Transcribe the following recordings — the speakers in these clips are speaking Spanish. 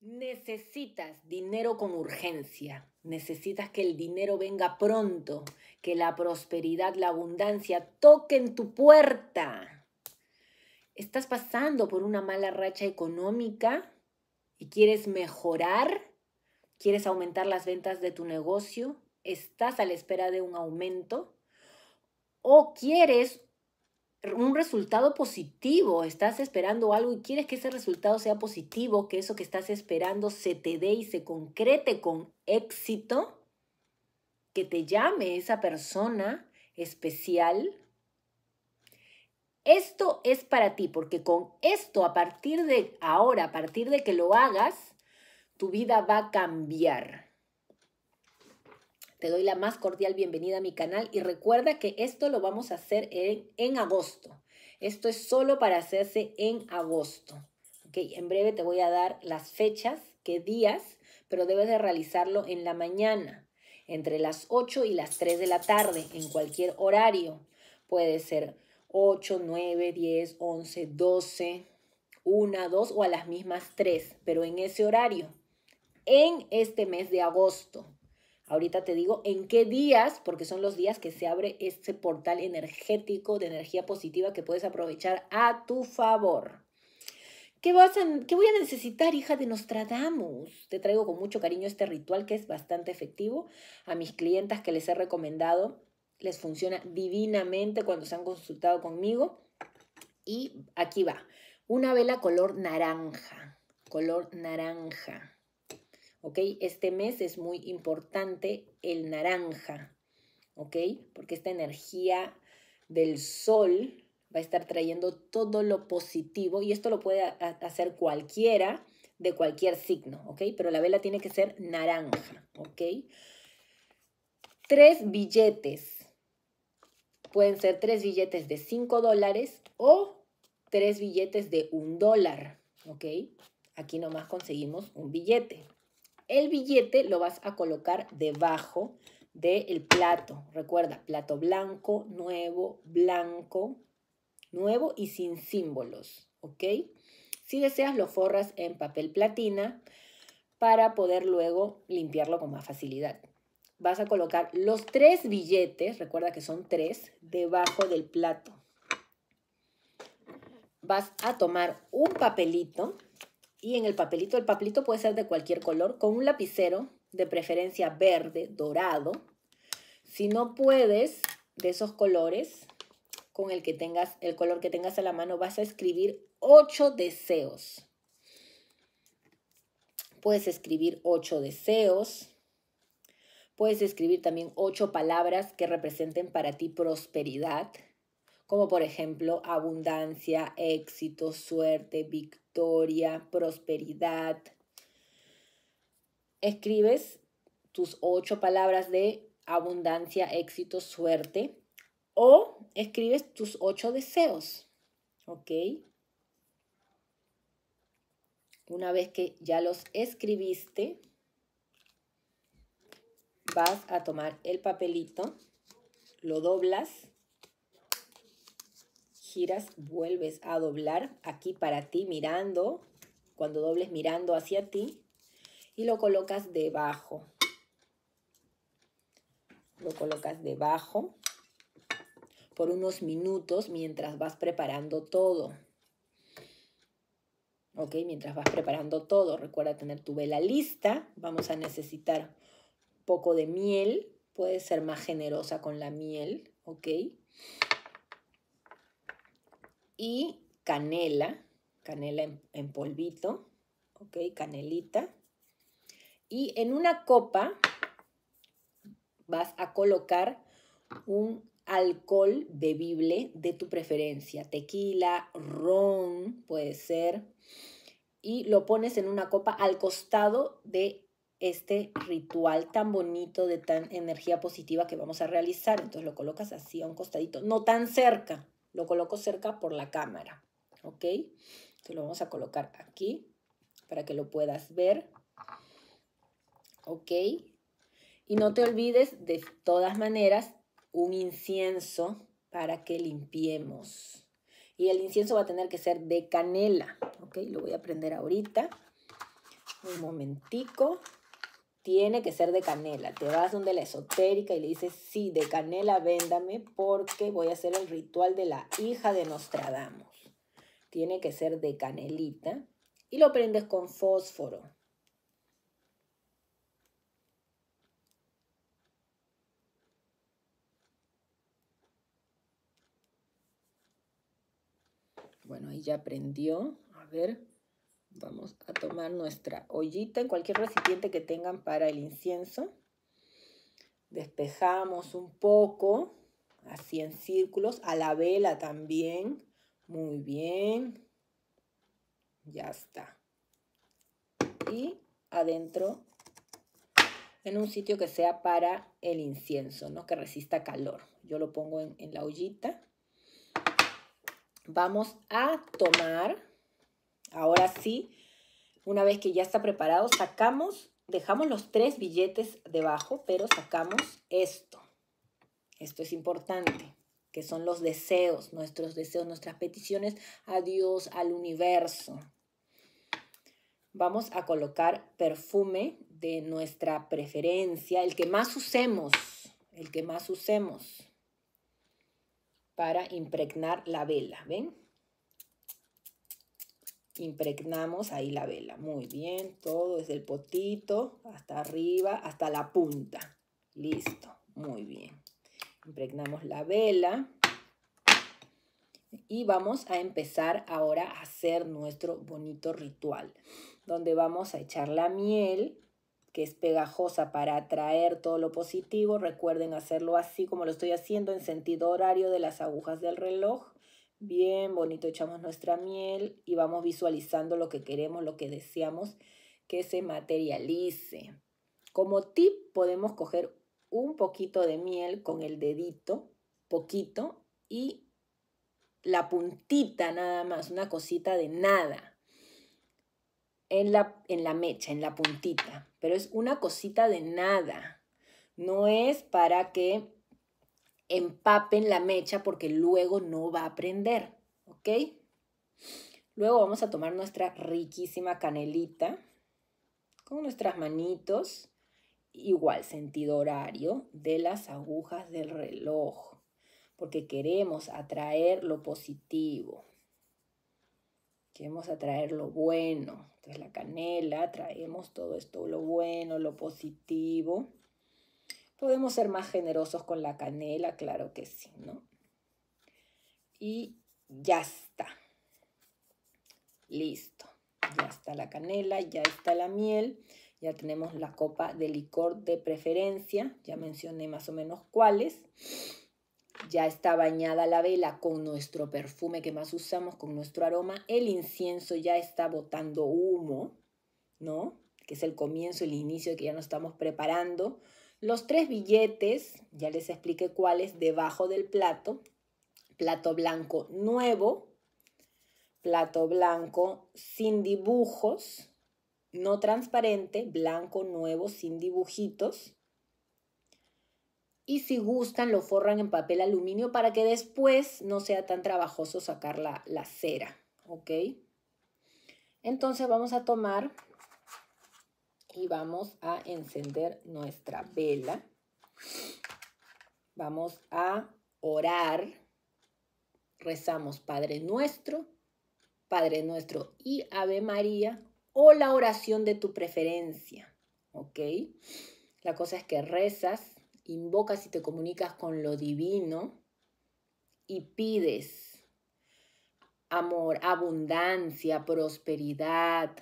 Necesitas dinero con urgencia, necesitas que el dinero venga pronto, que la prosperidad, la abundancia toquen tu puerta. ¿Estás pasando por una mala racha económica y quieres mejorar? ¿Quieres aumentar las ventas de tu negocio? ¿Estás a la espera de un aumento? ¿O quieres un resultado positivo, estás esperando algo y quieres que ese resultado sea positivo, que eso que estás esperando se te dé y se concrete con éxito, que te llame esa persona especial. Esto es para ti, porque con esto, a partir de ahora, a partir de que lo hagas, tu vida va a cambiar. Te doy la más cordial bienvenida a mi canal y recuerda que esto lo vamos a hacer en, agosto. Esto es solo para hacerse en agosto. en breve te voy a dar las fechas, qué días, pero debes de realizarlo en la mañana, entre las 8 y las 3 de la tarde, en cualquier horario. Puede ser 8, 9, 10, 11, 12, 1, 2 o a las mismas 3, pero en ese horario, en este mes de agosto. Ahorita te digo en qué días, porque son los días que se abre este portal energético de energía positiva que puedes aprovechar a tu favor. ¿Qué, vas voy a necesitar, hija de Nostradamus? Te traigo con mucho cariño este ritual que es bastante efectivo. A mis clientas que les he recomendado, les funciona divinamente cuando se han consultado conmigo. Y aquí va, una vela color naranja, color naranja. Este mes es muy importante el naranja, Porque esta energía del sol va a estar trayendo todo lo positivo y esto lo puede hacer cualquiera de cualquier signo, ¿ok? Pero la vela tiene que ser naranja, Tres billetes. Pueden ser tres billetes de cinco dólares o tres billetes de un dólar, Aquí nomás conseguimos un billete. El billete lo vas a colocar debajo del plato. Recuerda, plato blanco, nuevo, blanco, nuevo y sin símbolos, ¿ok? Si deseas, lo forras en papel platina para poder luego limpiarlo con más facilidad. Vas a colocar los tres billetes, recuerda que son tres, debajo del plato. Vas a tomar un papelito y en el papelito, el papelito puede ser de cualquier color, con un lapicero, de preferencia verde, dorado. Si no puedes de esos colores, con el que tengas, el color que tengas a la mano, vas a escribir ocho deseos. Puedes escribir ocho deseos. Puedes escribir también ocho palabras que representen para ti prosperidad, como por ejemplo abundancia, éxito, suerte, victoria prosperidad. Escribes tus ocho palabras de abundancia, éxito, suerte o escribes tus ocho deseos, ¿ok? Una vez que ya los escribiste, vas a tomar el papelito, lo doblas giras, vuelves a doblar aquí para ti mirando, cuando dobles mirando hacia ti y lo colocas debajo. Lo colocas debajo por unos minutos mientras vas preparando todo. ¿ok? Mientras vas preparando todo, recuerda tener tu vela lista. Vamos a necesitar poco de miel. Puedes ser más generosa con la miel, ¿ok? y canela, canela en, polvito, ok, canelita. Y en una copa vas a colocar un alcohol bebible de tu preferencia, tequila, ron, puede ser, y lo pones en una copa al costado de este ritual tan bonito de tan energía positiva que vamos a realizar. Entonces lo colocas así a un costadito, no tan cerca, lo coloco cerca por la cámara, ¿ok? Te lo vamos a colocar aquí para que lo puedas ver, ¿ok? Y no te olvides, de todas maneras, un incienso para que limpiemos. Y el incienso va a tener que ser de canela, ¿ok? Lo voy a prender ahorita. Un momentico tiene que ser de canela. Te vas donde la esotérica y le dices, sí, de canela véndame porque voy a hacer el ritual de la hija de Nostradamus. Tiene que ser de canelita y lo prendes con fósforo. Bueno, ahí ya prendió. A ver. Vamos a tomar nuestra ollita en cualquier recipiente que tengan para el incienso. Despejamos un poco, así en círculos, a la vela también. Muy bien. Ya está. Y adentro en un sitio que sea para el incienso, ¿no? Que resista calor. Yo lo pongo en, la ollita. Vamos a tomar Ahora sí, una vez que ya está preparado, sacamos, dejamos los tres billetes debajo, pero sacamos esto. Esto es importante, que son los deseos, nuestros deseos, nuestras peticiones a Dios, al universo. Vamos a colocar perfume de nuestra preferencia, el que más usemos, el que más usemos para impregnar la vela, ¿ven? impregnamos ahí la vela. Muy bien, todo desde el potito hasta arriba, hasta la punta. Listo, muy bien. Impregnamos la vela. Y vamos a empezar ahora a hacer nuestro bonito ritual, donde vamos a echar la miel, que es pegajosa para atraer todo lo positivo. Recuerden hacerlo así como lo estoy haciendo, en sentido horario de las agujas del reloj. Bien, bonito, echamos nuestra miel y vamos visualizando lo que queremos, lo que deseamos que se materialice. Como tip podemos coger un poquito de miel con el dedito, poquito, y la puntita nada más, una cosita de nada, en la, en la mecha, en la puntita, pero es una cosita de nada. No es para que empapen la mecha porque luego no va a prender, ¿ok? Luego vamos a tomar nuestra riquísima canelita con nuestras manitos, igual sentido horario de las agujas del reloj, porque queremos atraer lo positivo, queremos atraer lo bueno. Entonces la canela, traemos todo esto, lo bueno, lo positivo. Podemos ser más generosos con la canela, claro que sí, ¿no? Y ya está. Listo. Ya está la canela, ya está la miel, ya tenemos la copa de licor de preferencia, ya mencioné más o menos cuáles. Ya está bañada la vela con nuestro perfume que más usamos, con nuestro aroma. El incienso ya está botando humo, ¿no? Que es el comienzo, el inicio de que ya nos estamos preparando los tres billetes, ya les expliqué cuáles, debajo del plato. Plato blanco nuevo, plato blanco sin dibujos, no transparente, blanco nuevo sin dibujitos. Y si gustan, lo forran en papel aluminio para que después no sea tan trabajoso sacar la, la cera, ¿ok? Entonces vamos a tomar y vamos a encender nuestra vela. Vamos a orar. Rezamos Padre Nuestro, Padre Nuestro y Ave María o la oración de tu preferencia. ¿Ok? La cosa es que rezas, invocas y te comunicas con lo divino y pides amor, abundancia, prosperidad,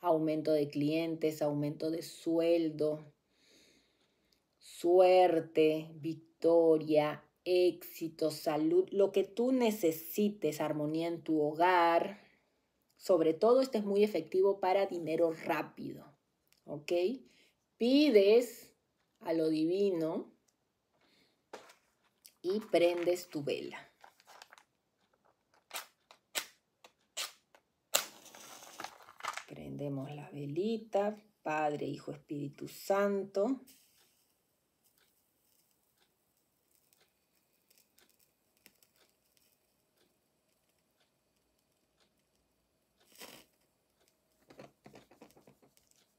aumento de clientes, aumento de sueldo, suerte, victoria, éxito, salud, lo que tú necesites, armonía en tu hogar. Sobre todo, este es muy efectivo para dinero rápido. ¿Ok? Pides a lo divino y prendes tu vela. Prendemos la velita, Padre, Hijo, Espíritu Santo.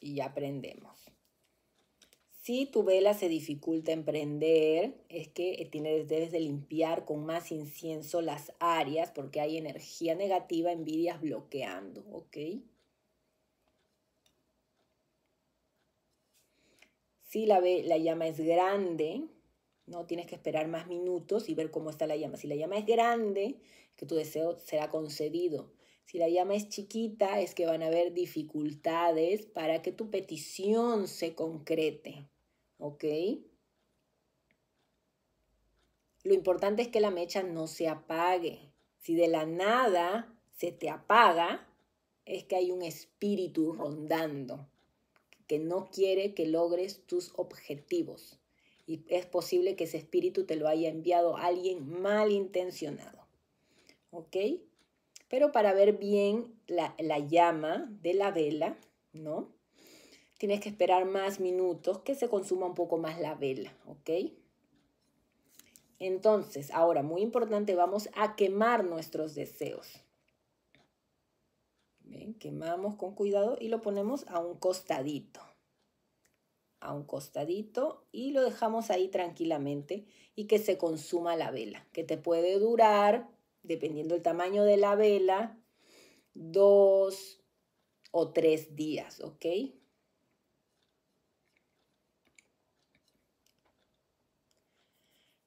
Y ya prendemos. Si tu vela se dificulta en prender, es que tienes, debes de limpiar con más incienso las áreas porque hay energía negativa, envidias bloqueando, ¿ok? Si la, llama es grande, ¿no? Tienes que esperar más minutos y ver cómo está la llama. Si la llama es grande, que tu deseo será concedido. Si la llama es chiquita, es que van a haber dificultades para que tu petición se concrete. ¿Ok? Lo importante es que la mecha no se apague. Si de la nada se te apaga, es que hay un espíritu rondando que no quiere que logres tus objetivos. Y es posible que ese espíritu te lo haya enviado a alguien malintencionado. ¿Ok? Pero para ver bien la, la llama de la vela, ¿no? Tienes que esperar más minutos, que se consuma un poco más la vela, ¿ok? Entonces, ahora, muy importante, vamos a quemar nuestros deseos. Quemamos con cuidado y lo ponemos a un costadito. A un costadito y lo dejamos ahí tranquilamente y que se consuma la vela, que te puede durar, dependiendo del tamaño de la vela, dos o tres días, ¿ok?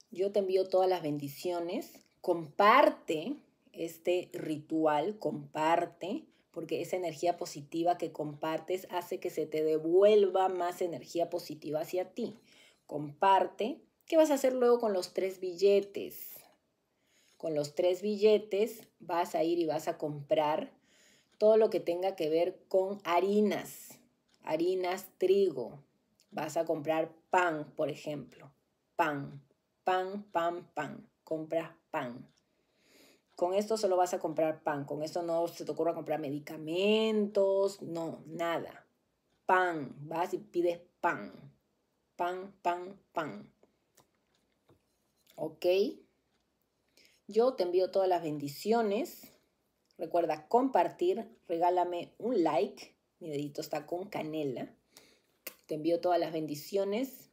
Yo te envío todas las bendiciones. Comparte este ritual, comparte porque esa energía positiva que compartes hace que se te devuelva más energía positiva hacia ti. Comparte. ¿Qué vas a hacer luego con los tres billetes? Con los tres billetes vas a ir y vas a comprar todo lo que tenga que ver con harinas, harinas, trigo. Vas a comprar pan, por ejemplo. Pan, pan, pan, pan. Compras pan con esto solo vas a comprar pan, con esto no se te ocurra comprar medicamentos, no, nada. Pan, vas y pides pan, pan, pan, pan. ¿Ok? Yo te envío todas las bendiciones. Recuerda compartir, regálame un like, mi dedito está con canela. Te envío todas las bendiciones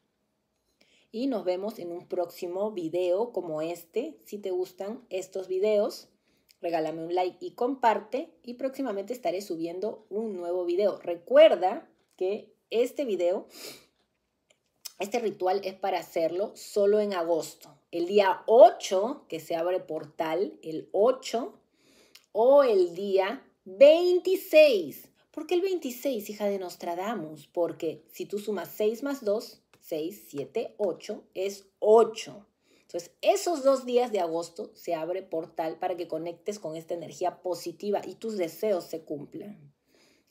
y nos vemos en un próximo video como este. Si te gustan estos videos, regálame un like y comparte y próximamente estaré subiendo un nuevo video. Recuerda que este video, este ritual es para hacerlo solo en agosto. El día 8 que se abre portal, el 8 o el día 26. ¿Por qué el 26, hija de Nostradamus? Porque si tú sumas 6 más 2, 6, 7, 8 es 8. Entonces, esos dos días de agosto se abre portal para que conectes con esta energía positiva y tus deseos se cumplan.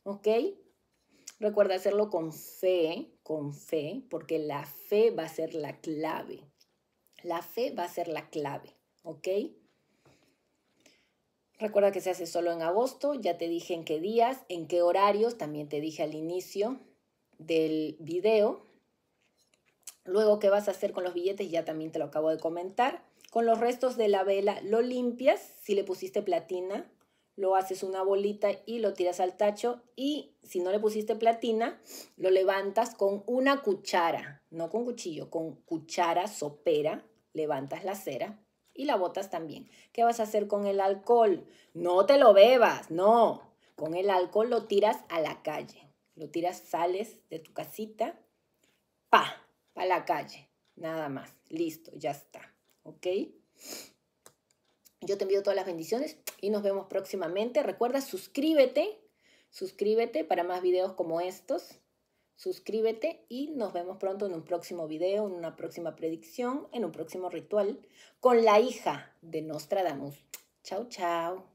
¿Ok? Recuerda hacerlo con fe, con fe, porque la fe va a ser la clave. La fe va a ser la clave, ¿ok? Recuerda que se hace solo en agosto, ya te dije en qué días, en qué horarios, también te dije al inicio del video. Luego, ¿qué vas a hacer con los billetes? Ya también te lo acabo de comentar. Con los restos de la vela lo limpias, si le pusiste platina, lo haces una bolita y lo tiras al tacho y si no le pusiste platina, lo levantas con una cuchara, no con cuchillo, con cuchara sopera, levantas la cera y la botas también. ¿Qué vas a hacer con el alcohol? No te lo bebas, no. Con el alcohol lo tiras a la calle, lo tiras, sales de tu casita, pa, la calle. Nada más. Listo, ya está. ¿Ok? Yo te envío todas las bendiciones y nos vemos próximamente. Recuerda, suscríbete. Suscríbete para más videos como estos. Suscríbete y nos vemos pronto en un próximo video, en una próxima predicción, en un próximo ritual con la hija de Nostradamus. Chao, chao.